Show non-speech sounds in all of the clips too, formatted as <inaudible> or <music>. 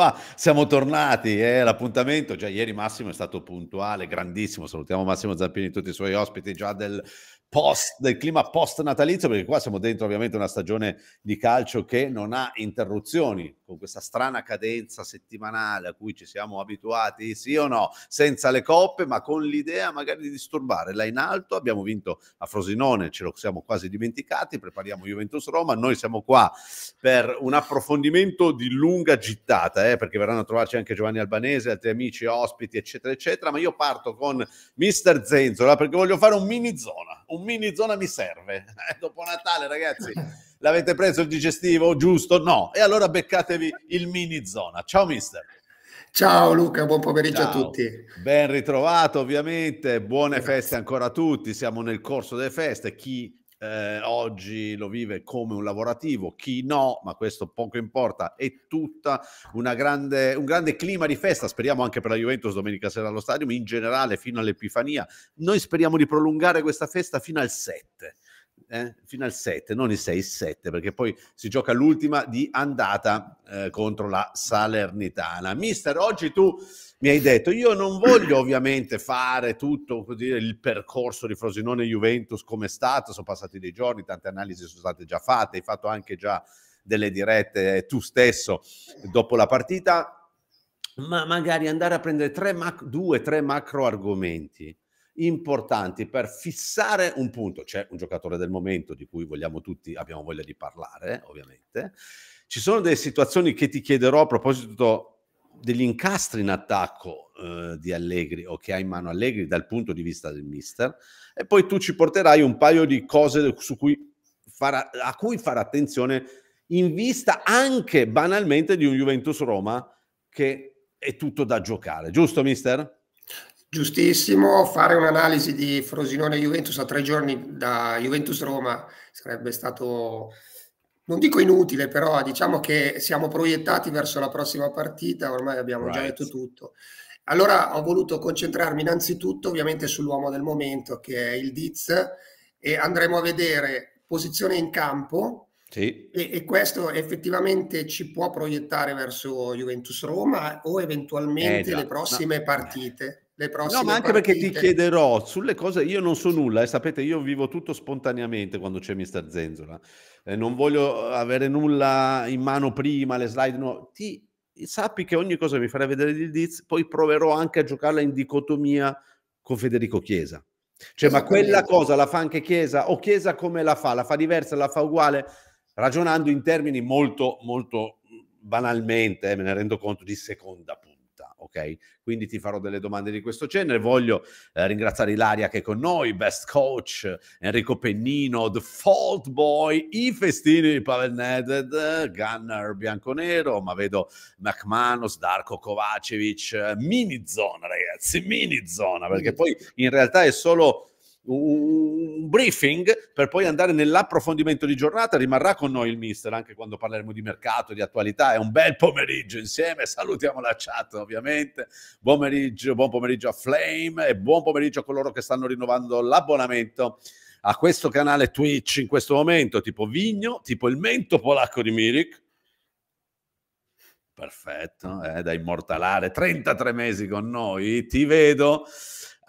qua, siamo tornati, eh, l'appuntamento, già ieri Massimo è stato puntuale, grandissimo, salutiamo Massimo Zampini e tutti i suoi ospiti già del post, del clima post natalizio, perché qua siamo dentro ovviamente una stagione di calcio che non ha interruzioni, con questa strana cadenza settimanale a cui ci siamo abituati, sì o no, senza le coppe, ma con l'idea magari di disturbare. Là in alto abbiamo vinto a Frosinone, ce lo siamo quasi dimenticati, prepariamo Juventus Roma, noi siamo qua per un approfondimento di lunga gittata, eh, perché verranno a trovarci anche Giovanni Albanese, altri amici, ospiti, eccetera, eccetera, ma io parto con Mister Zenzola eh, perché voglio fare un mini zona un mini zona mi serve. <laughs> Dopo Natale, ragazzi, l'avete preso il digestivo giusto? No. E allora beccatevi il mini zona. Ciao mister. Ciao Luca, buon pomeriggio Ciao. a tutti. Ben ritrovato ovviamente, buone Grazie. feste ancora a tutti, siamo nel corso delle feste, chi eh, oggi lo vive come un lavorativo, chi no, ma questo poco importa, è tutta una grande, un grande clima di festa, speriamo anche per la Juventus domenica sera allo stadio, in generale fino all'Epifania. Noi speriamo di prolungare questa festa fino al 7. Eh, fino al 7, non il 6, il 7, perché poi si gioca l'ultima di andata eh, contro la Salernitana. Mister, oggi tu mi hai detto, io non voglio ovviamente fare tutto dire, il percorso di Frosinone-Juventus come è stato, sono passati dei giorni, tante analisi sono state già fatte, hai fatto anche già delle dirette eh, tu stesso dopo la partita, ma magari andare a prendere tre, due, tre macro argomenti importanti per fissare un punto. C'è un giocatore del momento di cui vogliamo tutti, abbiamo voglia di parlare, ovviamente. Ci sono delle situazioni che ti chiederò a proposito degli incastri in attacco eh, di Allegri o che ha in mano Allegri dal punto di vista del mister e poi tu ci porterai un paio di cose su cui far, a cui fare attenzione in vista anche banalmente di un Juventus Roma che è tutto da giocare, giusto mister? Giustissimo, fare un'analisi di Frosinone Juventus a tre giorni da Juventus Roma sarebbe stato non dico inutile, però diciamo che siamo proiettati verso la prossima partita, ormai abbiamo right. già detto tutto. Allora ho voluto concentrarmi innanzitutto ovviamente sull'uomo del momento che è il Diz e andremo a vedere posizione in campo sì. e, e, questo effettivamente ci può proiettare verso Juventus Roma o eventualmente eh, le prossime no. partite le prossime. No, ma anche partite. perché ti chiederò sulle cose, io non so nulla, e eh, sapete, io vivo tutto spontaneamente quando c'è Mister Zenzola. Eh, non voglio eh, avere nulla in mano prima, le slide no. Ti sappi che ogni cosa mi farà vedere il Diz, poi proverò anche a giocarla in dicotomia con Federico Chiesa. Cioè, ma quella cosa la fa anche Chiesa o Chiesa come la fa? La fa diversa, la fa uguale? Ragionando in termini molto, molto banalmente, eh, me ne rendo conto, di seconda punta ok? Quindi ti farò delle domande di questo genere. Voglio eh, ringraziare Ilaria che è con noi, Best Coach, Enrico Pennino, The Fault Boy, i festini di Pavel Neded, Gunner Bianconero, ma vedo McManus, Darko Kovacevic, eh, mini zona ragazzi, mini zona, perché poi in realtà è solo un briefing per poi andare nell'approfondimento di giornata. Rimarrà con noi il mister anche quando parleremo di mercato, di attualità. È un bel pomeriggio insieme. Salutiamo la chat ovviamente. Buon pomeriggio, buon pomeriggio a Flame e buon pomeriggio a coloro che stanno rinnovando l'abbonamento a questo canale Twitch in questo momento, tipo Vigno, tipo il mento polacco di Mirik. Perfetto, eh, da immortalare. 33 mesi con noi, ti vedo.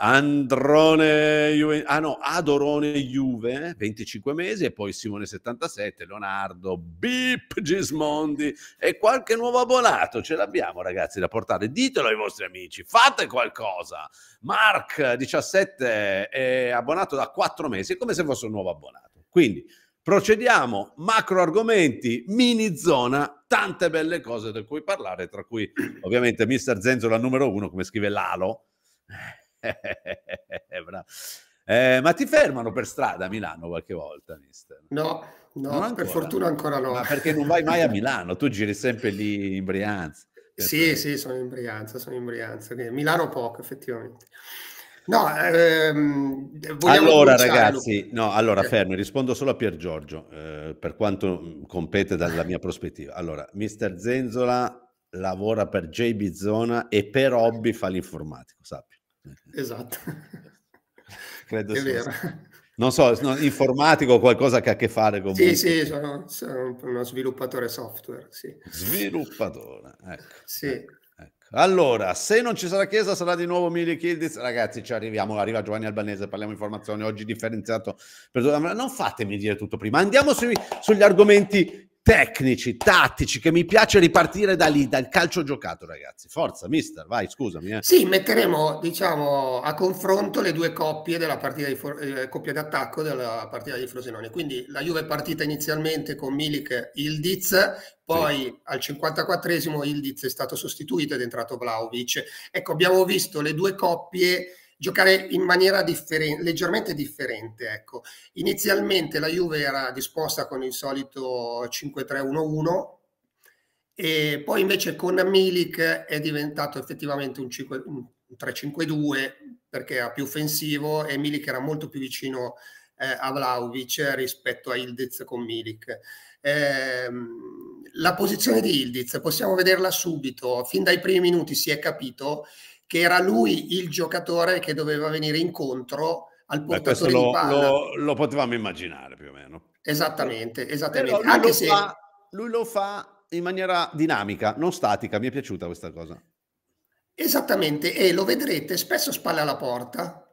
Androne, Juve, ah no, Adorone Juve, 25 mesi, e poi Simone 77, Leonardo, Bip Gismondi e qualche nuovo abbonato. Ce l'abbiamo ragazzi da portare, ditelo ai vostri amici, fate qualcosa. Mark 17 è abbonato da 4 mesi, è come se fosse un nuovo abbonato. Quindi procediamo, macro argomenti, mini zona, tante belle cose da cui parlare, tra cui ovviamente Mister Zenzola numero 1, come scrive Lalo. <laughs> Eh, eh, ma ti fermano per strada a Milano qualche volta, mister? No, no per fortuna ancora no. Ma perché non vai mai a <laughs> Milano, tu giri sempre lì in Brianza. Sì, te. sì, sono in Brianza, sono in Brianza. Milano poco, effettivamente. No, ehm, allora ragazzi, no, allora eh. fermi, rispondo solo a Pier Giorgio, eh, per quanto mm, compete dalla mia prospettiva. Allora, mister Zenzola lavora per J Bizzona e per hobby fa l'informatico, sappi. Esatto. <laughs> Credo sia. vero. Non so, informatico o qualcosa che ha a che fare con... Sì, sì, sono, sono uno sviluppatore software, sì. Sviluppatore, ecco. Sì. Ecco, ecco. Allora, se non ci sarà Chiesa, sarà di nuovo Mili Kildiz. Ragazzi, ci arriviamo. Arriva Giovanni Albanese, parliamo di informazioni, oggi differenziato. Non fatemi dire tutto prima. Andiamo sui, sugli argomenti tecnici, tattici, che mi piace ripartire da lì, dal calcio giocato, ragazzi. Forza, mister, vai, scusami. Eh. Sì, metteremo, diciamo, a confronto le due coppie della partita di eh, coppia d'attacco della partita di Frosinone. Quindi la Juve è partita inizialmente con Milik Ildiz, poi sì. al 54esimo Ildiz è stato sostituito ed è entrato Vlaovic. Ecco, abbiamo visto le due coppie giocare in maniera differen- leggermente differente. Ecco. Inizialmente la Juve era disposta con il solito 5-3-1-1 e poi invece con Milik è diventato effettivamente un, 5- un 3-5-2 perché era più offensivo e Milik era molto più vicino eh, a Vlaovic rispetto a Ildiz con Milik. Eh, la posizione di Ildiz possiamo vederla subito, fin dai primi minuti si è capito che era lui il giocatore che doveva venire incontro al portatore Beh, lo, lo, lo, potevamo immaginare più o meno. Esattamente, esattamente. lui, Anche lo se... fa, lui lo fa in maniera dinamica, non statica. Mi è piaciuta questa cosa. Esattamente, e lo vedrete spesso spalle alla porta,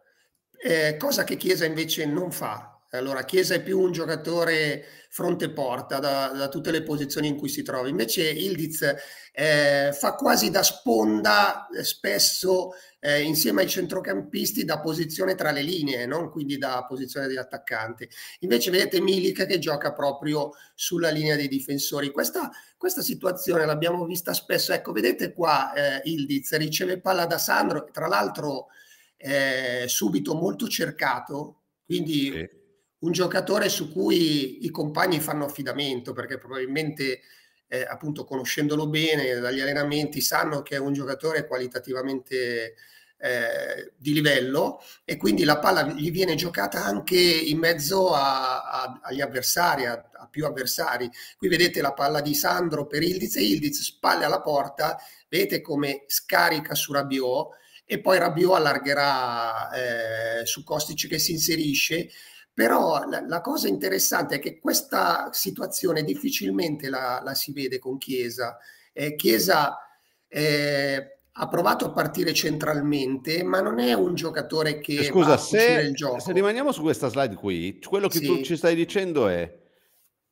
eh, cosa che Chiesa invece non fa allora, Chiesa è più un giocatore fronte porta da, da tutte le posizioni in cui si trova. Invece Ildiz eh, fa quasi da sponda eh, spesso eh, insieme ai centrocampisti da posizione tra le linee, non quindi da posizione di attaccante. Invece vedete Milik che gioca proprio sulla linea dei difensori. Questa, questa situazione l'abbiamo vista spesso. Ecco, vedete qua eh, Ildiz riceve palla da Sandro, tra l'altro eh, subito molto cercato quindi sì un giocatore su cui i compagni fanno affidamento perché probabilmente eh, appunto conoscendolo bene dagli allenamenti sanno che è un giocatore qualitativamente eh, di livello e quindi la palla gli viene giocata anche in mezzo a, a, agli avversari, a, a, più avversari. Qui vedete la palla di Sandro per Ildiz e Ildiz spalle alla porta, vedete come scarica su Rabiot e poi Rabiot allargherà eh, su Costici che si inserisce però la, la, cosa interessante è che questa situazione difficilmente la, la si vede con Chiesa. Eh, Chiesa eh, ha provato a partire centralmente, ma non è un giocatore che eh, Scusa, se, se, rimaniamo su questa slide qui, quello che sì. tu ci stai dicendo è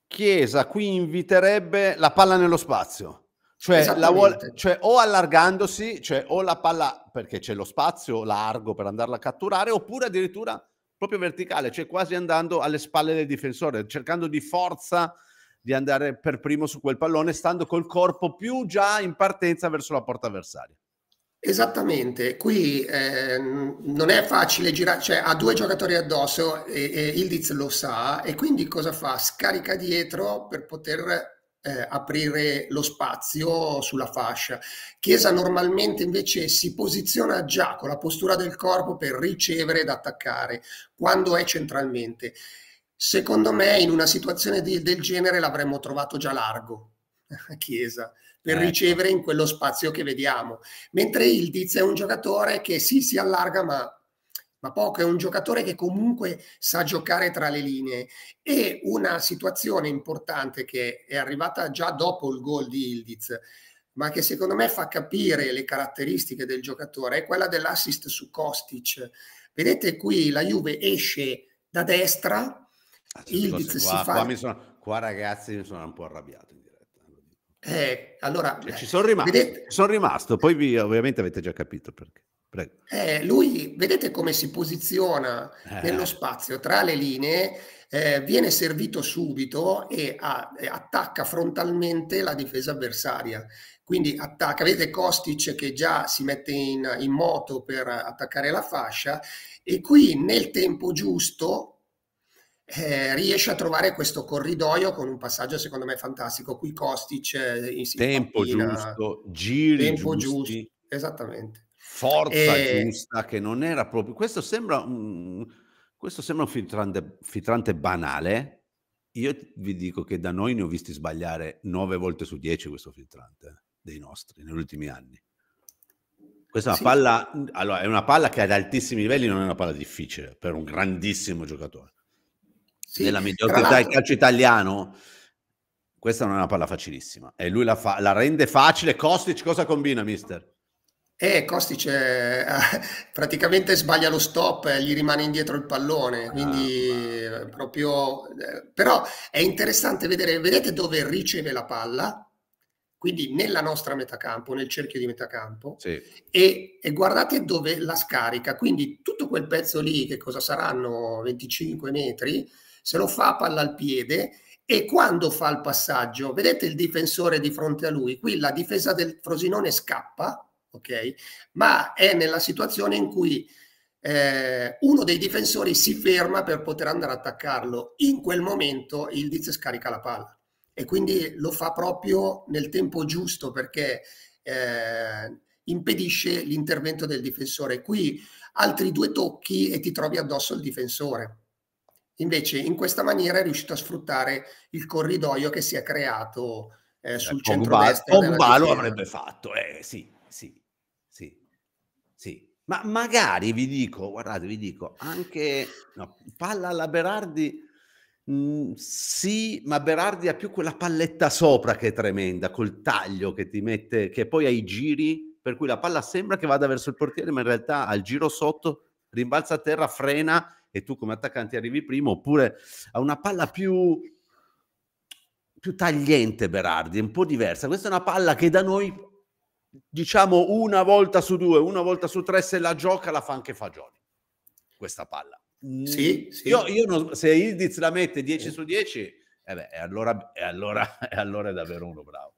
Chiesa qui inviterebbe la palla nello spazio. Cioè, la vuole, cioè o allargandosi, cioè o la palla perché c'è lo spazio largo per andarla a catturare, oppure addirittura proprio verticale, cioè quasi andando alle spalle del difensore, cercando di forza di andare per primo su quel pallone, stando col corpo più già in partenza verso la porta avversaria. Esattamente, qui eh, non è facile girare, cioè ha due giocatori addosso e, e Ildiz lo sa e quindi cosa fa? Scarica dietro per poter eh, aprire lo spazio sulla fascia. Chiesa normalmente invece si posiziona già con la postura del corpo per ricevere ed attaccare quando è centralmente. Secondo me in una situazione di, del genere l'avremmo trovato già largo, <laughs> Chiesa per ecco. ricevere in quello spazio che vediamo. Mentre Ildiz è un giocatore che sì, si allarga, ma ma poco, è un giocatore che comunque sa giocare tra le linee e una situazione importante che è arrivata già dopo il gol di Ildiz, ma che secondo me fa capire le caratteristiche del giocatore, è quella dell'assist su Kostic. Vedete qui la Juve esce da destra, ah, Ildiz qua, si fa... Qua, sono, qua ragazzi mi sono un po' arrabbiato. Eh, eh, allora, cioè, eh, ci sono rimasto, vedete... sono rimasto, poi vi, ovviamente avete già capito perché. Eh, lui, vedete come si posiziona eh. nello spazio tra le linee, eh, viene servito subito e, a, eh, attacca frontalmente la difesa avversaria. Quindi attacca, vedete Kostic che già si mette in, in moto per attaccare la fascia e qui nel tempo giusto eh, riesce a trovare questo corridoio con un passaggio secondo me fantastico. Qui Kostic eh, in Tempo pantina, giusto, giri tempo giusti. giusto. Esattamente. Forza e... giusta che non era proprio... Questo sembra un, questo sembra un filtrante, filtrante banale. Io vi dico che da noi ne ho visti sbagliare 9 volte su 10 questo filtrante eh, dei nostri negli ultimi anni. Questa è una, sì. palla, allora, è una palla che ad altissimi livelli non è una palla difficile per un grandissimo giocatore. Sì, Nella mediocrità del calcio italiano, questa non è una palla facilissima e lui la, fa, la rende facile. Kostic cosa combina, mister? Eh, Kostic eh, <laughs> praticamente sbaglia lo stop, eh, gli rimane indietro il pallone, ah, quindi ah, proprio... Eh, però è interessante vedere, vedete dove riceve la palla, quindi nella nostra metacampo, nel cerchio di metacampo, sì. e, e, guardate dove la scarica, quindi tutto quel pezzo lì, che cosa saranno 25 metri, se lo fa a palla al piede e quando fa il passaggio, vedete il difensore di fronte a lui, qui la difesa del Frosinone scappa ok? Ma è nella situazione in cui eh, uno dei difensori si ferma per poter andare ad attaccarlo. In quel momento il Diz scarica la palla e quindi lo fa proprio nel tempo giusto perché eh, impedisce l'intervento del difensore. Qui altri due tocchi e ti trovi addosso il difensore. Invece in questa maniera è riuscito a sfruttare il corridoio che si è creato eh, sul centro-destra. Pogba lo avrebbe fatto, eh, sì, sì. Sì, ma magari vi dico, guardate, vi dico, anche no, palla alla Berardi, mh, mhmm, sì, ma Berardi ha più quella palletta sopra che è tremenda, col taglio che ti mette, che poi ha i giri, per cui la palla sembra che vada verso il portiere, ma in realtà al giro sotto, rimbalza a terra, frena e tu come attaccante arrivi primo, oppure ha una palla più più tagliente Berardi, un po' diversa. Questa è una palla che da noi diciamo una volta su due, una volta su tre, se la gioca la fa anche Fagioli, questa palla. Mm, sì, sì. Io, io non, se Ildiz la mette 10 eh. su 10, eh beh, allora, allora, <laughs> allora, è davvero uno bravo.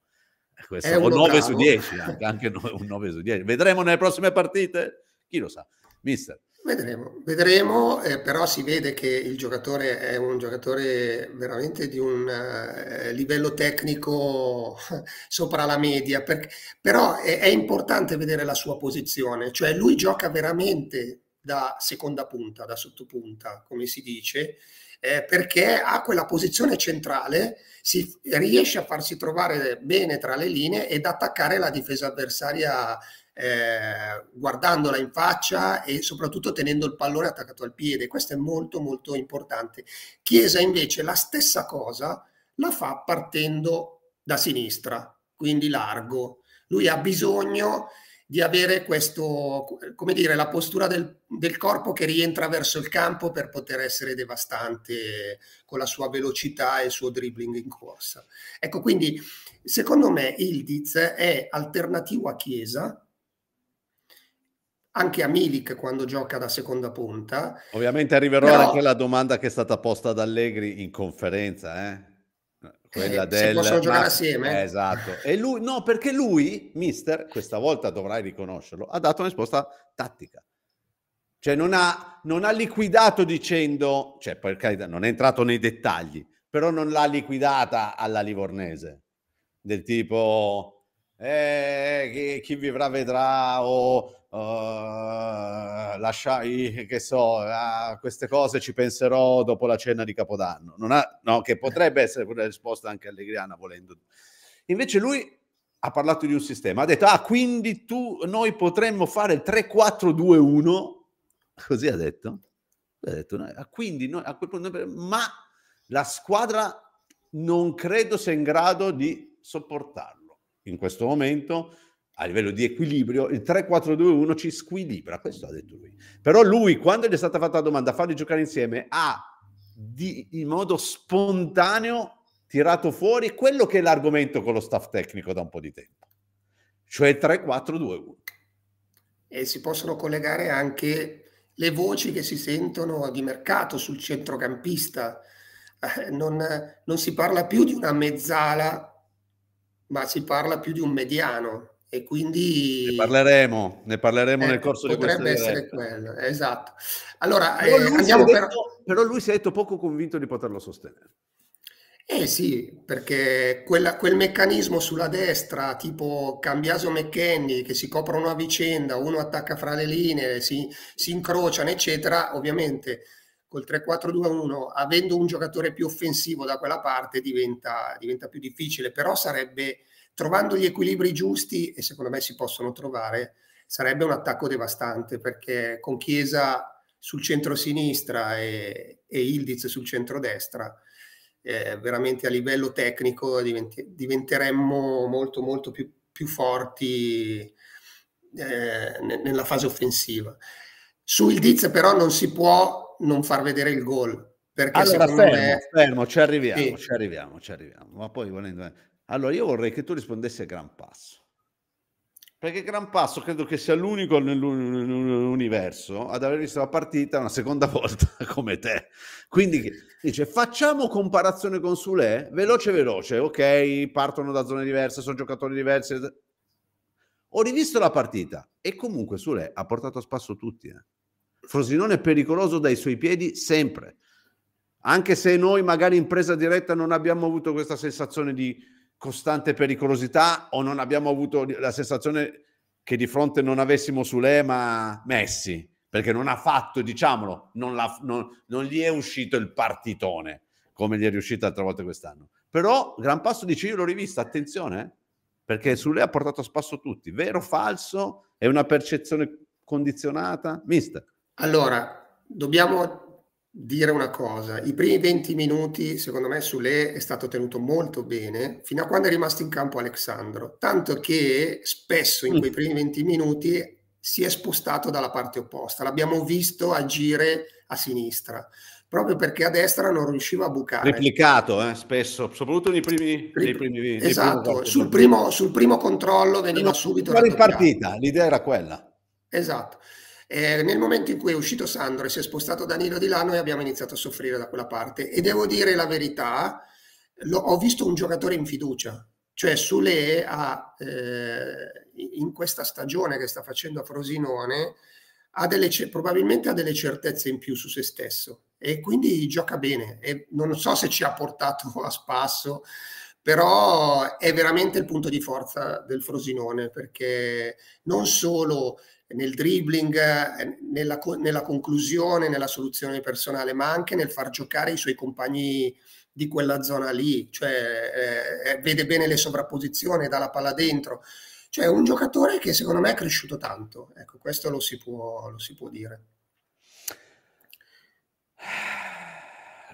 Eh, questo, uno 9 bravo. su 10, anche, anche, un 9 su 10. Vedremo nelle prossime partite? Chi lo sa. Mister, Vedremo, vedremo eh, però si vede che il giocatore è un giocatore veramente di un eh, livello tecnico <laughs> sopra la media, per, però è, è importante vedere la sua posizione, cioè lui gioca veramente da seconda punta, da sottopunta, come si dice, eh, perché ha quella posizione centrale, si riesce a farsi trovare bene tra le linee ed attaccare la difesa avversaria eh, guardandola in faccia e soprattutto tenendo il pallone attaccato al piede. Questo è molto molto importante. Chiesa invece la stessa cosa la fa partendo da sinistra, quindi largo. Lui ha bisogno di avere questo, come dire, la postura del, del corpo che rientra verso il campo per poter essere devastante con la sua velocità e il suo dribbling in corsa. Ecco, quindi secondo me Ildiz è alternativo a Chiesa, anche a Milik quando gioca da seconda punta. Ovviamente arriverò però... anche alla domanda che è stata posta da Allegri in conferenza, eh? Quella eh, del... possono giocare assieme. Eh, esatto. E lui, no, perché lui, mister, questa volta dovrai riconoscerlo, ha dato una risposta tattica. Cioè non ha, non ha liquidato dicendo, cioè per carità, non è entrato nei dettagli, però non l'ha liquidata alla Livornese. Del tipo, eh, eh, chi, chi, vivrà vedrà o uh, lascia, che so, a queste cose ci penserò dopo la cena di Capodanno. Non ha, no, che potrebbe essere una risposta anche allegriana volendo. Invece lui ha parlato di un sistema, ha detto, ah, quindi tu, noi potremmo fare 3-4-2-1, così ha detto, ha detto no, ah, quindi noi, a quel punto, ma la squadra non credo sia in grado di sopportarlo in questo momento a livello di equilibrio, il 3-4-2-1 ci squilibra, questo ha detto lui. Però lui, quando gli è stata fatta la domanda, farli giocare insieme, ha di, in modo spontaneo tirato fuori quello che è l'argomento con lo staff tecnico da un po' di tempo, cioè 3-4-2-1. E si possono collegare anche le voci che si sentono di mercato sul centrocampista. Eh, non, non si parla più di una mezzala ma si parla più di un mediano e quindi... Ne parleremo, ne parleremo eh, nel ecco, corso di questa Potrebbe essere quello, esatto. Allora, però eh, lui, eh, per... detto, però lui si è detto poco convinto di poterlo sostenere. Eh sì, perché quella, quel meccanismo sulla destra, tipo Cambiaso McKenny, che si coprono a vicenda, uno attacca fra le linee, si, si incrociano, eccetera, ovviamente col 3-4-2-1, avendo un giocatore più offensivo da quella parte, diventa, diventa più difficile. Però sarebbe, trovando gli equilibri giusti, e secondo me si possono trovare, sarebbe un attacco devastante, perché con Chiesa sul centro-sinistra e, e Ildiz sul centro-destra, eh, veramente a livello tecnico diventi, diventeremmo molto molto più, più forti eh, nella fase offensiva. Su Ildiz però non si può non far vedere il gol. Perché allora, fermo, me... fermo, ci arriviamo, sì. ci arriviamo, ci arriviamo. Ma poi volendo... Eh. Allora, io vorrei che tu rispondessi a Gran Passo. Perché Gran Passo credo che sia l'unico nell'universo ad aver visto la partita una seconda <laughs> volta come te. Quindi dice facciamo comparazione con Sule, veloce veloce, ok, partono da zone diverse, sono giocatori diversi. Ho rivisto la partita e comunque Sule ha portato a spasso tutti. Eh. Frosinone è pericoloso dai suoi piedi sempre. Anche se noi magari in presa diretta non abbiamo avuto questa sensazione di costante pericolosità o non abbiamo avuto la sensazione che di fronte non avessimo Sulema Messi, perché non ha fatto, diciamolo, non, la, non, non gli è uscito il partitone come gli è riuscito altre volte quest'anno. Però Gran Passo dice io l'ho rivista, attenzione, eh, perché Sule ha portato a spasso tutti, vero o falso? È una percezione condizionata? Mister. Allora, dobbiamo dire una cosa, i primi 20 minuti secondo me Sule è stato tenuto molto bene fino a quando è rimasto in campo Alexandro, tanto che spesso in mm. quei primi 20 minuti si è spostato dalla parte opposta, l'abbiamo visto agire a sinistra proprio perché a destra non riusciva a bucare. Replicato eh, spesso, soprattutto nei primi, nei primi Esatto, primi sul, primo, sul, primo, controllo veniva subito. Ma in partita, l'idea era quella. Esatto. Eh, nel momento in cui è uscito Sandro e si è spostato Danilo di là, noi abbiamo iniziato a soffrire da quella parte. E devo dire la verità, lo, ho visto un giocatore in fiducia, cioè Sule ha, eh, in questa stagione che sta facendo a Frosinone, ha delle, probabilmente ha delle certezze in più su se stesso e quindi gioca bene. E non so se ci ha portato <laughs> a spasso, però è veramente il punto di forza del Frosinone perché non solo nel dribbling, eh, nella, nella, conclusione, nella soluzione personale, ma anche nel far giocare i suoi compagni di quella zona lì, cioè eh, eh, vede bene le sovrapposizioni, dà la palla dentro. Cioè è un giocatore che secondo me è cresciuto tanto, ecco, questo lo si può, lo si può dire.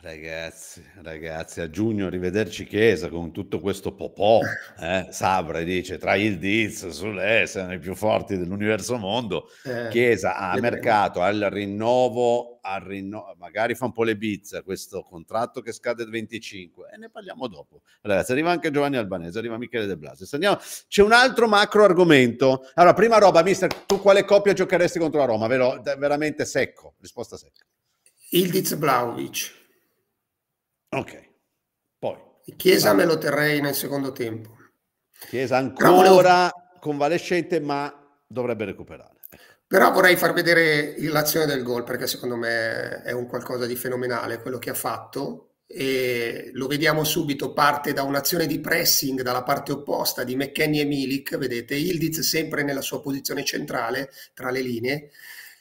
Ragazzi, ragazzi, a giugno rivederci Chiesa con tutto questo popò. <laughs> Eh? Sabra dice tra il Diz, sulle sono i più forti dell'universo mondo. Eh, Chiesa a mercato, al rinnovo, al rinnovo, magari fa un po' le bizze questo contratto che scade il 25 e ne parliamo dopo. Ragazzi, arriva anche Giovanni Albanese, arriva Michele De Blasi. C'è un altro macro argomento. Allora, prima roba, mister, tu quale coppia giocheresti contro la Roma? Ve veramente secco, risposta secca. Ildiz Vlaovic. Ok, poi. Chiesa allora. me lo terrei nel secondo tempo. Chiesa ancora volevo... convalescente, ma dovrebbe recuperare. Ecco. Però vorrei far vedere l'azione del gol perché secondo me è un qualcosa di fenomenale quello che ha fatto e lo vediamo subito, parte da un'azione di pressing dalla parte opposta di McKenny e Milik, vedete Ildiz sempre nella sua posizione centrale tra le linee,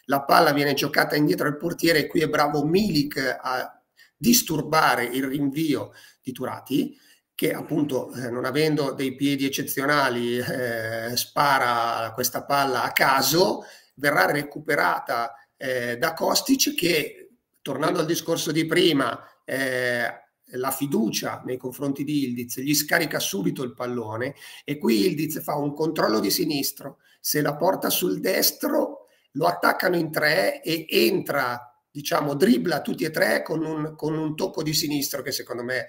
la palla viene giocata indietro al portiere e qui è bravo Milik a disturbare il rinvio di Turati che appunto eh, non avendo dei piedi eccezionali eh, spara questa palla a caso, verrà recuperata eh, da Kostic che, tornando al discorso di prima, eh, la fiducia nei confronti di Ildiz, gli scarica subito il pallone e qui Ildiz fa un controllo di sinistro, se la porta sul destro lo attaccano in tre e entra diciamo, dribbla tutti e tre con un, con un tocco di sinistro che secondo me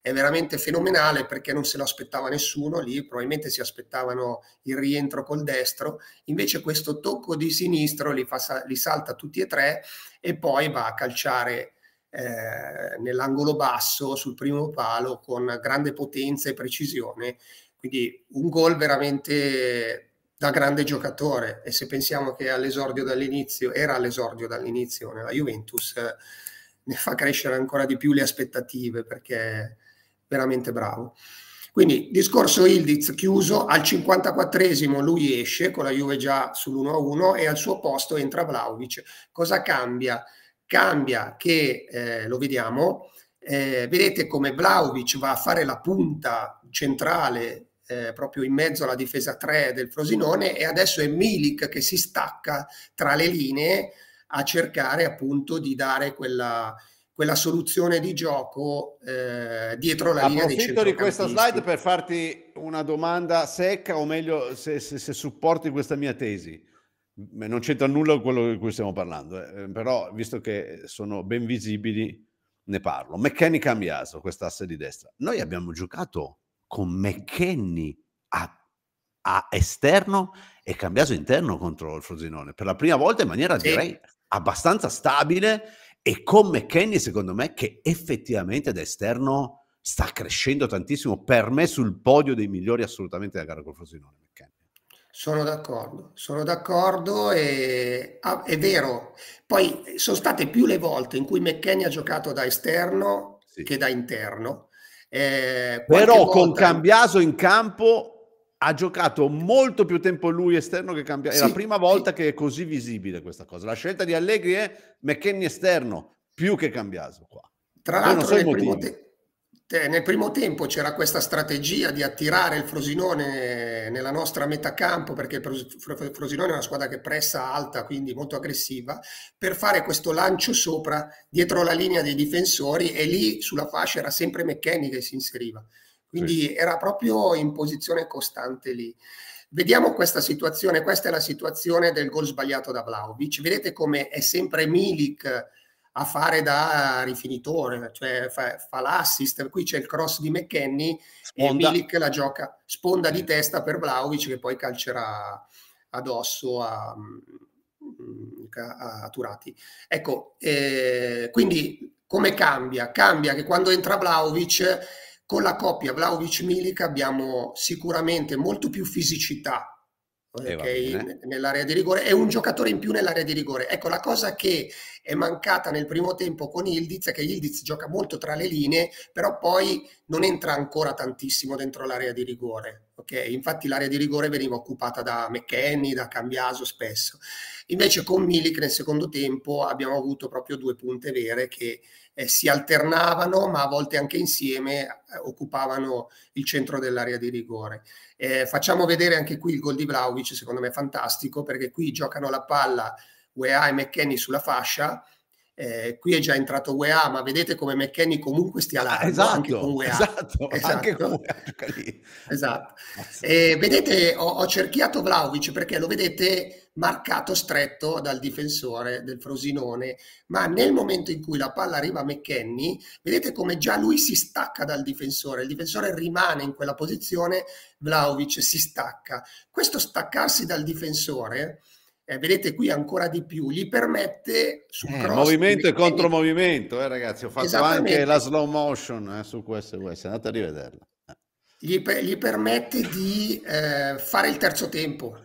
è veramente fenomenale perché non se lo aspettava nessuno lì, probabilmente si aspettavano il rientro col destro, invece questo tocco di sinistro li, fa, li salta tutti e tre e poi va a calciare eh, nell'angolo basso sul primo palo con grande potenza e precisione, quindi un gol veramente da grande giocatore e se pensiamo che all'esordio dall'inizio, era all'esordio dall'inizio nella Juventus, eh, ne fa crescere ancora di più le aspettative perché è veramente bravo. Quindi discorso Ildiz chiuso, al 54esimo lui esce con la Juve già sull'1-1 e al suo posto entra Vlaovic. Cosa cambia? Cambia che, eh, lo vediamo, eh, vedete come Vlaovic va a fare la punta centrale eh, proprio in mezzo alla difesa 3 del Frosinone e adesso è Milik che si stacca tra le linee a cercare appunto di dare quella, quella soluzione di gioco eh, dietro la Approfitto linea dei Approfitto di questa slide per farti una domanda secca o meglio se, se, se supporti questa mia tesi. Non c'entra nulla con quello di cui stiamo parlando, eh, però visto che sono ben visibili ne parlo. Meccanica Ambiaso, quest'asse di destra. Noi abbiamo giocato con McKenny a, a, esterno e cambiato interno contro il Frosinone per la prima volta in maniera sì. direi abbastanza stabile e con McKenny secondo me che effettivamente da esterno sta crescendo tantissimo per me sul podio dei migliori assolutamente della gara col Frosinone McKenny. Sono d'accordo, sono d'accordo e ah, è vero. Poi eh, sono state più le volte in cui McKenny ha giocato da esterno sì. che da interno eh, Però volta... con Cambiaso in campo ha giocato molto più tempo lui esterno che Cambiaso. Sì, è la prima volta sì. che è così visibile questa cosa. La scelta di Allegri è McKenny esterno più che Cambiaso qua. Tra l'altro, so nel, primo te- nel primo tempo c'era questa strategia di attirare il Frosinone nella nostra metà campo, perché il Frosinone è una squadra che pressa alta, quindi molto aggressiva, per fare questo lancio sopra, dietro la linea dei difensori, e lì sulla fascia era sempre McKenny che si inseriva. Quindi sì. era proprio in posizione costante lì. Vediamo questa situazione, questa è la situazione del gol sbagliato da Vlaovic. Vedete come è sempre Milik a fare da rifinitore, cioè fa, fa l'assist, qui c'è il cross di McKenny sponda. e Milik la gioca sponda di mm. testa per Vlaovic che poi calcerà addosso a, mm, a, a Turati. Ecco, eh, quindi come cambia? Cambia che quando entra Vlaovic con la coppia Vlaovic-Milik abbiamo sicuramente molto più fisicità okay, nell'area di rigore e un giocatore in più nell'area di rigore. Ecco, la cosa che è mancata nel primo tempo con Ildiz è che Ildiz gioca molto tra le linee, però poi non entra ancora tantissimo dentro l'area di rigore. Okay? Infatti l'area di rigore veniva occupata da McKenny, da Cambiaso spesso. Invece con Milik nel secondo tempo abbiamo avuto proprio due punte vere che eh, si alternavano ma a volte anche insieme eh, occupavano il centro dell'area di rigore. Eh, facciamo vedere anche qui il gol di Vlaovic, secondo me fantastico, perché qui giocano la palla UEA e McKenny sulla fascia, eh, qui è già entrato UEA, ma vedete come McKenny comunque stia là, esatto, esatto, anche esatto. con UEA. Esatto, esatto. esatto. vedete, ho, ho cerchiato Vlaovic perché lo vedete marcato stretto dal difensore del Frosinone, ma nel momento in cui la palla arriva a McKenny, vedete come già lui si stacca dal difensore, il difensore rimane in quella posizione, Vlaovic si stacca. Questo staccarsi dal difensore, eh, vedete qui ancora di più, gli permette su eh, cross, movimento e contromovimento, eh, ragazzi, ho fatto anche la slow motion eh, su questo e questo, andate a rivederla. Gli, gli permette di eh, fare il terzo tempo,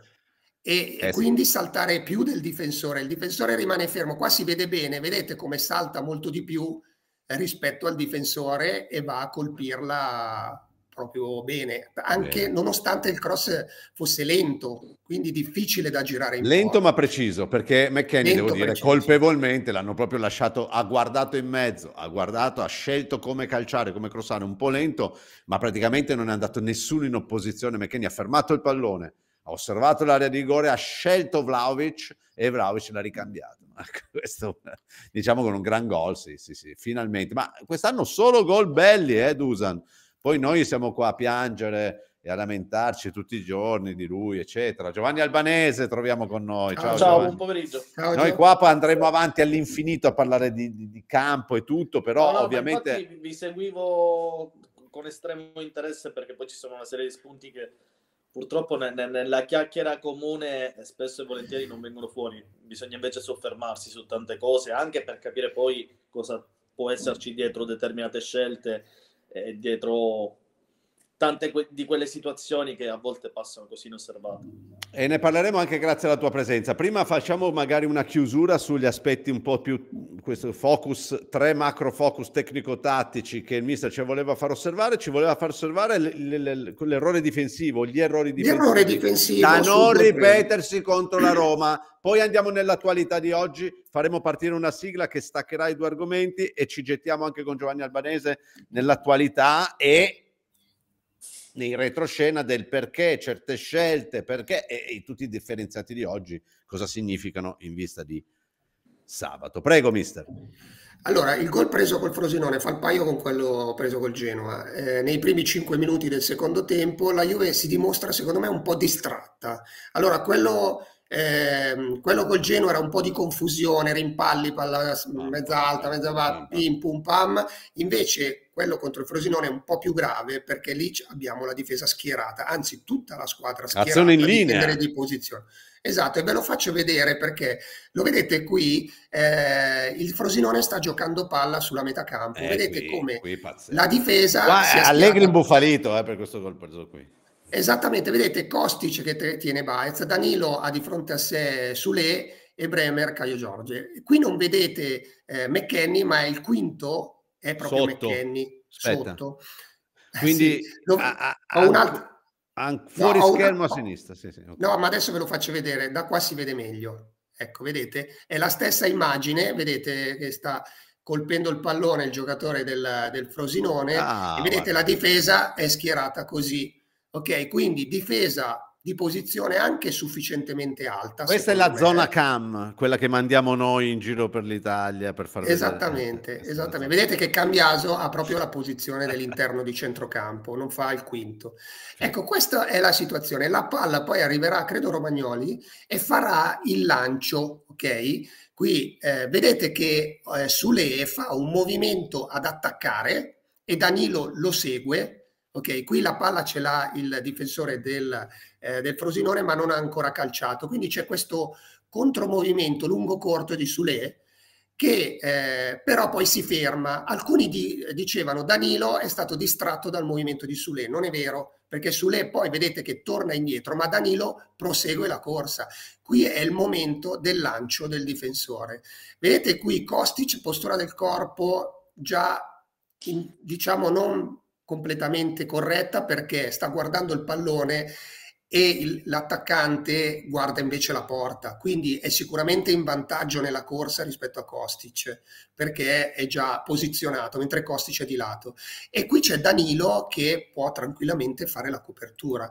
e eh, quindi saltare più del difensore. Il difensore rimane fermo. Qua si vede bene, vedete come salta molto di più rispetto al difensore e va a colpirla proprio bene, anche bene. nonostante il cross fosse lento, quindi difficile da girare. In lento porta. ma preciso, perché McKenny, devo dire, preciso. colpevolmente l'hanno proprio lasciato, ha guardato in mezzo, ha guardato, ha scelto come calciare, come crossare, un po' lento, ma praticamente non è andato nessuno in opposizione. McKenny ha fermato il pallone, ha osservato l'area di rigore, ha scelto Vlaovic e Vlaovic l'ha ricambiato. <laughs> Ecco, questo, diciamo con un gran gol, sì, sì, sì, finalmente. Ma quest'anno solo gol belli, eh, Dusan. Poi noi siamo qua a piangere e a lamentarci tutti i giorni di lui, eccetera. Giovanni Albanese troviamo con noi. Ciao, ciao buon pomeriggio. Ciao, noi qua andremo avanti all'infinito a parlare di, di, di campo e tutto, però no, no, ovviamente... Vi seguivo con estremo interesse perché poi ci sono una serie di spunti che purtroppo ne, ne, nella chiacchiera comune eh, spesso e volentieri non vengono fuori, bisogna invece soffermarsi su tante cose, anche per capire poi cosa può esserci dietro determinate scelte e eh, dietro tante que- di quelle situazioni che a volte passano così inosservate. E ne parleremo anche grazie alla tua presenza. Prima facciamo magari una chiusura sugli aspetti un po' più, questo focus, tre macro focus tecnico-tattici che il mister ci voleva far osservare, ci voleva far osservare l- l- l- l'errore difensivo, gli errori difensivi, L'errore difensivo da non ripetersi contro la Roma. Poi andiamo nell'attualità di oggi, faremo partire una sigla che staccherà i due argomenti e ci gettiamo anche con Giovanni Albanese nell'attualità e in retroscena del perché certe scelte, perché e, e tutti i differenziati di oggi cosa significano in vista di sabato. Prego, mister. Allora, il gol preso col Frosinone fa il paio con quello preso col Genoa. Eh, nei primi cinque minuti del secondo tempo la Juve si dimostra, secondo me, un po' distratta. Allora, quello eh, quello col Geno era un po' di confusione, rimpalli, palla ah, mezza alta, mezza bassa, pim pum pam. Invece quello contro il Frosinone è un po' più grave perché lì abbiamo la difesa schierata, anzi tutta la squadra schierata Azione in linea. di posizione. Esatto, e ve lo faccio vedere perché lo vedete qui, eh, il Frosinone sta giocando palla sulla metà campo, eh, vedete qui, come qui la difesa... Allegri schierata. imbufalito eh, per questo gol preso qui. Esattamente, vedete Kostic che tiene Baez, Danilo ha di fronte a sé Sule e Bremer Caio Giorgio. Qui non vedete eh, McKenny, ma il quinto è proprio sotto. McKenny Aspetta. sotto. Eh, Quindi sì. Dove, a, a, ho un altro... An- fuori no, schermo una... a sinistra. Sì, sì, okay. No, ma adesso ve lo faccio vedere, da qua si vede meglio. Ecco, vedete, è la stessa immagine, vedete che sta colpendo il pallone il giocatore del, del Frosinone ah, e vedete guarda. la difesa è schierata così. Ok, quindi difesa di posizione anche sufficientemente alta. Questa è la me. zona CAM, quella che mandiamo noi in giro per l'Italia per fare esattamente, vedere. Esattamente, vedete che Cambiaso ha proprio la posizione dell'interno di centrocampo, non fa il quinto. Ecco, questa è la situazione. La palla poi arriverà, credo, Romagnoli e farà il lancio, ok? Qui eh, vedete che eh, Sule fa un movimento ad attaccare e Danilo lo segue Ok, qui la palla ce l'ha il difensore del, eh, del Frosinone, ma non ha ancora calciato. Quindi c'è questo contromovimento lungo-corto di Sule che eh, però poi si ferma. Alcuni di, dicevano Danilo è stato distratto dal movimento di Sule, non è vero, perché Sule poi vedete che torna indietro, ma Danilo prosegue la corsa. Qui è il momento del lancio del difensore. Vedete qui Kostic, postura del corpo già in, diciamo non completamente corretta perché sta guardando il pallone e il, l'attaccante guarda invece la porta, quindi è sicuramente in vantaggio nella corsa rispetto a Kostic perché è già posizionato, mentre Kostic è di lato. E qui c'è Danilo che può tranquillamente fare la copertura.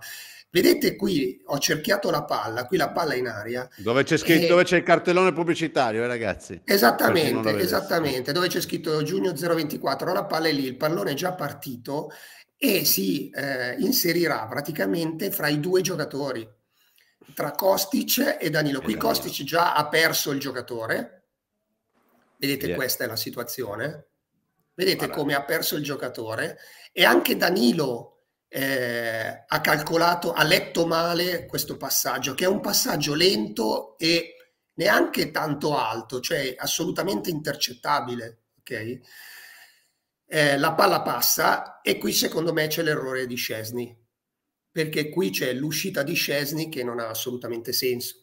Vedete qui ho cerchiato la palla, qui la palla in aria. Dove c'è, scritto, e... dove c'è il cartellone pubblicitario, eh, ragazzi? Esattamente, esattamente, dove c'è scritto giugno 024, la palla è lì, il pallone è già partito e si eh, inserirà praticamente fra i due giocatori, tra Kostic e Danilo. Qui esatto. Kostic già ha perso il giocatore, vedete yeah. questa è la situazione, vedete allora. come ha perso il giocatore e anche Danilo eh, ha calcolato, ha letto male questo passaggio, che è un passaggio lento e neanche tanto alto, cioè assolutamente intercettabile. Okay? eh, la palla passa e qui secondo me c'è l'errore di Scesni, perché qui c'è l'uscita di Scesni che non ha assolutamente senso.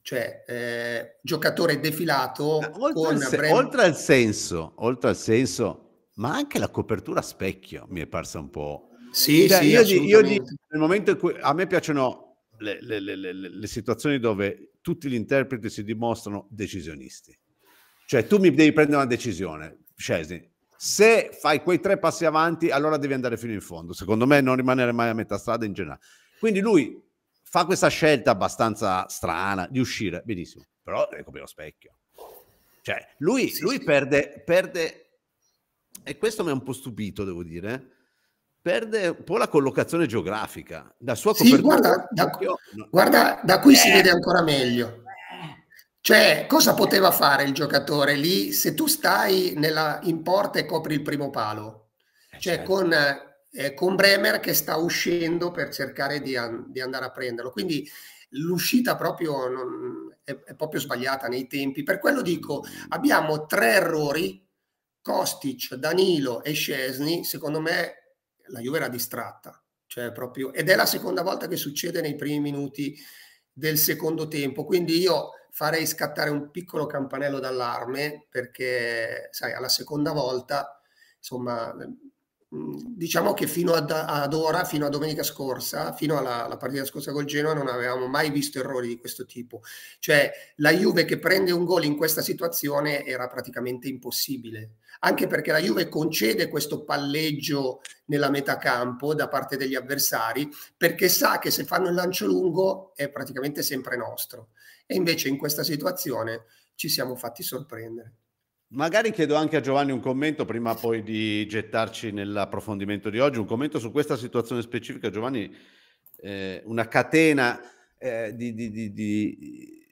Cioè, eh, giocatore defilato. Oltre al, se- oltre, al senso, oltre al senso, ma anche la copertura a specchio mi è parsa un po'. Sì, cioè, sì, io, di, io di, nel momento in cui a me piacciono le, le, le, le, situazioni dove tutti gli interpreti si dimostrano decisionisti. Cioè, tu mi devi prendere una decisione, Scesni se fai quei tre passi avanti, allora devi andare fino in fondo. Secondo me non rimanere mai a metà strada in generale. Quindi lui fa questa scelta abbastanza strana di uscire, benissimo, però è come lo specchio. Cioè, lui, sì, lui sì. Perde, perde, e questo mi ha un po' stupito, devo dire, perde un po' la collocazione geografica. La sua copertura... Sì, guarda, da, guarda, da qui eh. si vede ancora meglio. Cioè, cosa poteva fare il giocatore lì se tu stai nella, in porta e copri il primo palo? Eh, cioè, certo. con, eh, eh, con, Bremer che sta uscendo per cercare di, an, di andare a prenderlo. Quindi l'uscita proprio non, è, è proprio sbagliata nei tempi. Per quello dico, abbiamo tre errori, Kostic, Danilo e Scesni, secondo me la Juve era distratta. Cioè proprio, ed è la seconda volta che succede nei primi minuti del secondo tempo. Quindi io farei scattare un piccolo campanello d'allarme perché, sai, alla seconda volta, insomma, Mhmm, diciamo che fino ad, ad, ora, fino a domenica scorsa, fino alla, alla, partita scorsa col Genoa, non avevamo mai visto errori di questo tipo. Cioè, la Juve che prende un gol in questa situazione era praticamente impossibile, anche perché la Juve concede questo palleggio nella metà campo da parte degli avversari, perché sa che se fanno il lancio lungo è praticamente sempre nostro. E invece in questa situazione ci siamo fatti sorprendere. Magari chiedo anche a Giovanni un commento prima poi di gettarci nell'approfondimento di oggi, un commento su questa situazione specifica. Giovanni, eh, una catena eh, di, di, di, di,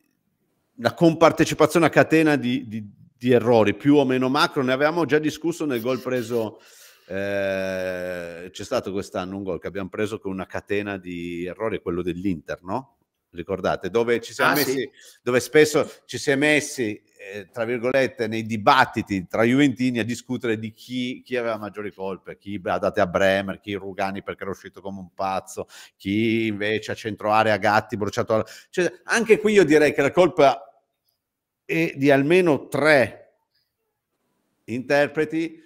la compartecipazione a catena di, errori più o meno macro, ne avevamo già discusso nel gol preso, eh, c'è stato quest'anno un gol che abbiamo preso con una catena di errori, quello dell'Inter, no? Ricordate, dove, ci siamo ah, messi, sì. dove spesso ci si è messi eh, tra virgolette, nei dibattiti tra Juventini a discutere di chi, chi aveva maggiori colpe, chi date a Bremer, chi Rugani perché era uscito come un pazzo, chi invece a centro area Gatti bruciato. Alla... Cioè, anche qui io direi che la colpa è di almeno tre interpreti.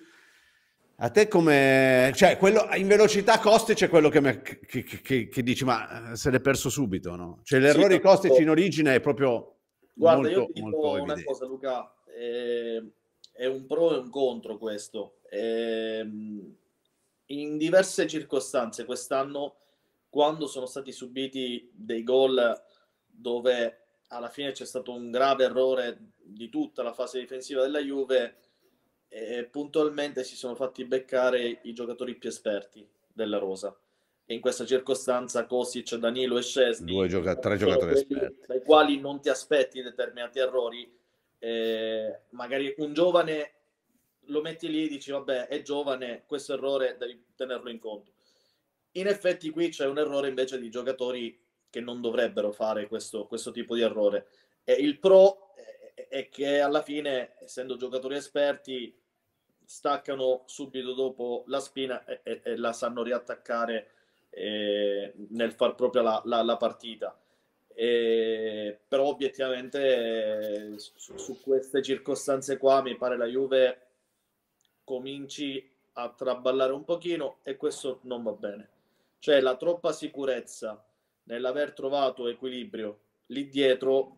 A te come... Cioè, quello, in velocità Kostic è quello che, che, che, che dici, ma eh, se l'è perso subito, no? Cioè, l'errore sì, di Kostic in origine è proprio Guarda, molto, io ti dico una evidente. cosa, Luca. Eh, è un pro e un contro questo. Eh, in diverse circostanze quest'anno, quando sono stati subiti dei gol dove alla fine c'è stato un grave errore di tutta la fase difensiva della Juve, eh, puntualmente si sono fatti beccare i giocatori più esperti della rosa e in questa circostanza Kosic, Danilo e Scesni, Due gioca- tre giocatori esperti. Dai quali non ti aspetti determinati errori. Eh, magari un giovane lo metti lì e dici vabbè è giovane, questo errore devi tenerlo in conto. In effetti qui c'è un errore invece di giocatori che non dovrebbero fare questo, questo tipo di errore. E il pro è che alla fine, essendo giocatori esperti, staccano subito dopo la spina e, e, e la sanno riattaccare eh, nel far proprio la, la, la partita. Eh, però obiettivamente su, su, queste circostanze qua mi pare la Juve cominci a traballare un pochino e questo non va bene. Cioè la troppa sicurezza nell'aver trovato equilibrio lì dietro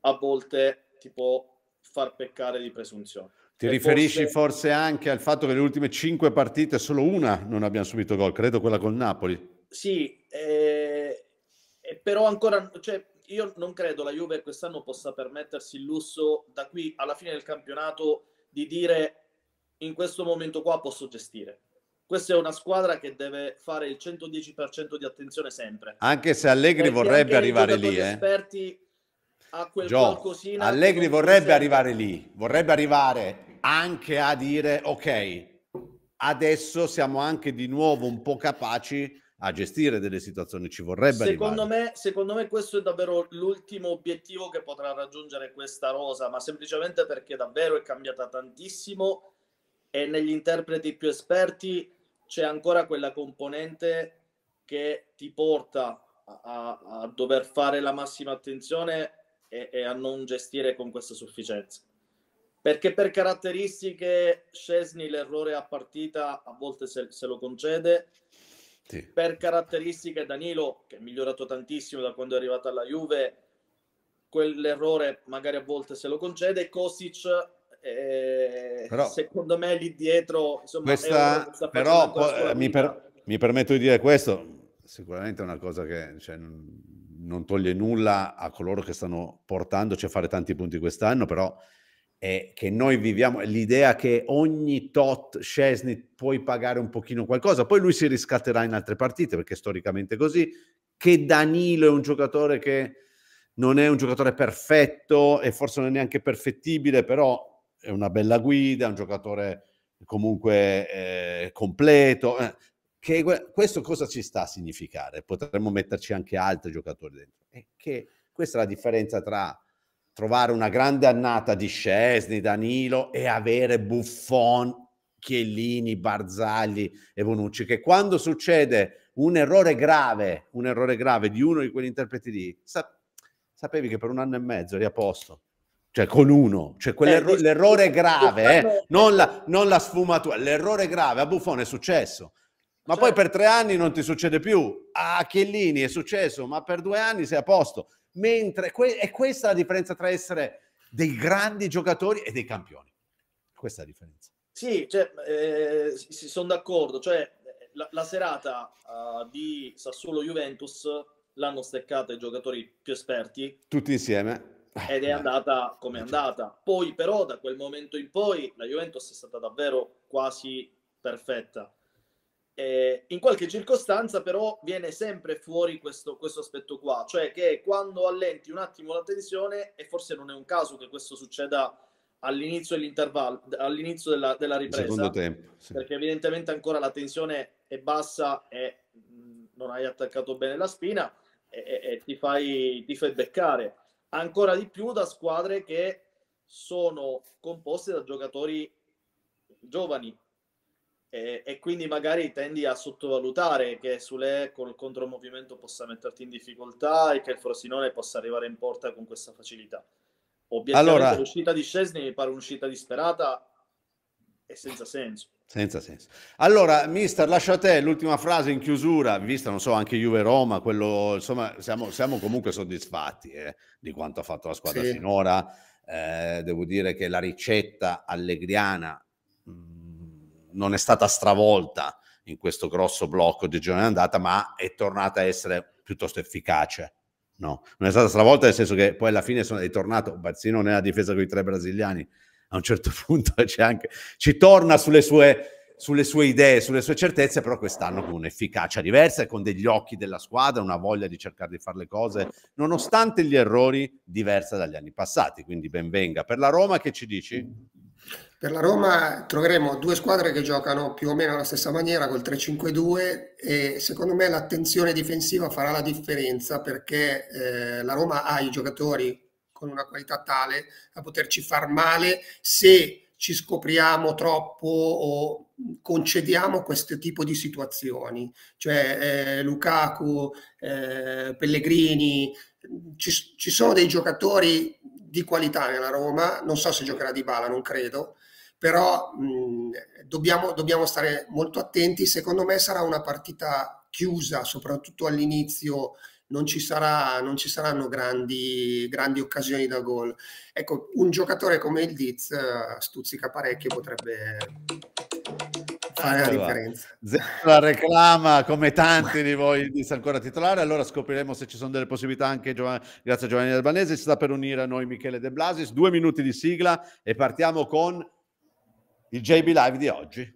a volte ti può far peccare di presunzione. Ti e riferisci forse... forse... anche al fatto che le ultime cinque partite, solo una non abbiamo subito gol, credo quella col Napoli. Sì, eh, eh, però ancora, cioè, io non credo la Juve quest'anno possa permettersi il lusso da qui alla fine del campionato di dire in questo momento qua posso gestire. Questa è una squadra che deve fare il 110% di attenzione sempre. Anche se Allegri Perché vorrebbe arrivare lì. Eh. Esperti a quel Gio, qualcosina Allegri vorrebbe arrivare lì, vorrebbe arrivare anche a dire ok, adesso siamo anche di nuovo un po' capaci a gestire delle situazioni, ci vorrebbe secondo me, secondo me questo è davvero l'ultimo obiettivo che potrà raggiungere questa rosa, ma semplicemente perché davvero è cambiata tantissimo e negli interpreti più esperti c'è ancora quella componente che ti porta a, a dover fare la massima attenzione e, e, a non gestire con questa sufficienza. Perché per caratteristiche Scesni l'errore a partita a volte se, se lo concede, sì. Per caratteristiche Danilo, che è migliorato tantissimo da quando è arrivato alla Juve, quell'errore magari a volte se lo concede, Kosic eh, però, secondo me lì dietro insomma, questa, però po- eh, mi, per, mi, permetto di dire questo sicuramente è una cosa che cioè, non toglie nulla a coloro che stanno portandoci a fare tanti punti quest'anno però è che noi viviamo, l'idea che ogni tot Scesni puoi pagare un pochino qualcosa, poi lui si riscatterà in altre partite perché è storicamente così, che Danilo è un giocatore che non è un giocatore perfetto e forse non è neanche perfettibile, però è una bella guida, è un giocatore comunque eh, completo. Eh, che, questo cosa ci sta a significare? Potremmo metterci anche altri giocatori dentro. E che questa è la differenza tra trovare una grande annata di Scesni, Danilo e avere Buffon, Chiellini, Barzagli e Bonucci, che quando succede un errore grave, un errore grave di uno di quegli interpreti lì, sa- sapevi che per un anno e mezzo eri a posto. Cioè con uno, cioè quell'erro- eh, l'errore grave, eh, non, la, non la sfumatura, l'errore grave a Buffon è successo ma cioè. poi certo. per tre anni non ti succede più. A Chiellini è successo, ma per due anni sei a posto. Mentre que- è questa la differenza tra essere dei grandi giocatori e dei campioni. Questa è la differenza. Sì, cioè, eh, sì, sono d'accordo. Cioè, la, la serata uh, di Sassuolo-Juventus l'hanno steccata i giocatori più esperti. Tutti insieme ed è eh. andata come è eh, andata. Certo. Poi però da quel momento in poi la Juventus è stata davvero quasi perfetta. Eh, in qualche circostanza però viene sempre fuori questo, questo, aspetto qua, cioè che quando allenti un attimo la tensione, e forse non è un caso che questo succeda all'inizio dell'intervallo, all'inizio della, della ripresa, tempo, sì. perché evidentemente ancora la tensione è bassa e mh, mm, non hai attaccato bene la spina e, e, e ti, fai, ti fai beccare. Ancora di più da squadre che sono composte da giocatori giovani, e, e, quindi magari tendi a sottovalutare che sulle il contromovimento possa metterti in difficoltà e che il Frosinone possa arrivare in porta con questa facilità. Obiettivamente allora, l'uscita di Scesni mi pare un'uscita disperata e senza senso. Senza senso. Allora, mister, lascio a te l'ultima frase in chiusura, vista, non so, anche Juve-Roma, quello, insomma, siamo, siamo comunque soddisfatti eh, di quanto ha fatto la squadra sì. finora. Eh, devo dire che la ricetta allegriana non è stata stravolta in questo grosso blocco di giornata andata, ma è tornata a essere piuttosto efficace. No, non è stata stravolta nel senso che poi alla fine sono, è tornato Bazzino nella difesa con i tre brasiliani. A un certo <laughs> punto anche, ci torna sulle sue, sulle sue, idee, sulle sue certezze, però quest'anno con un'efficacia diversa e con degli occhi della squadra, una voglia di cercare di fare le cose, nonostante gli errori, diversa dagli anni passati. Quindi benvenga. Per la Roma che ci dici? Per la Roma troveremo due squadre che giocano più o meno alla stessa maniera col 3-5-2 e secondo me l'attenzione difensiva farà la differenza perché eh, la Roma ha i giocatori con una qualità tale da poterci far male se ci scopriamo troppo o concediamo questo tipo di situazioni. Cioè eh, Lukaku, eh, Pellegrini, ci, ci sono dei giocatori di qualità nella Roma, non so se giocherà di bala, non credo, però mh, dobbiamo, dobbiamo stare molto attenti, secondo me sarà una partita chiusa, soprattutto all'inizio non ci, sarà, non ci, saranno grandi, grandi, occasioni da gol. Ecco, un giocatore come il Diz eh, stuzzica parecchio, potrebbe, fare la differenza. La reclama come tanti di voi di ancora titolare, allora scopriremo se ci sono delle possibilità anche Giov- grazie a Giovanni Albanese, si sta per unire a noi Michele De Blasis, due minuti di sigla e partiamo con il JB Live di oggi.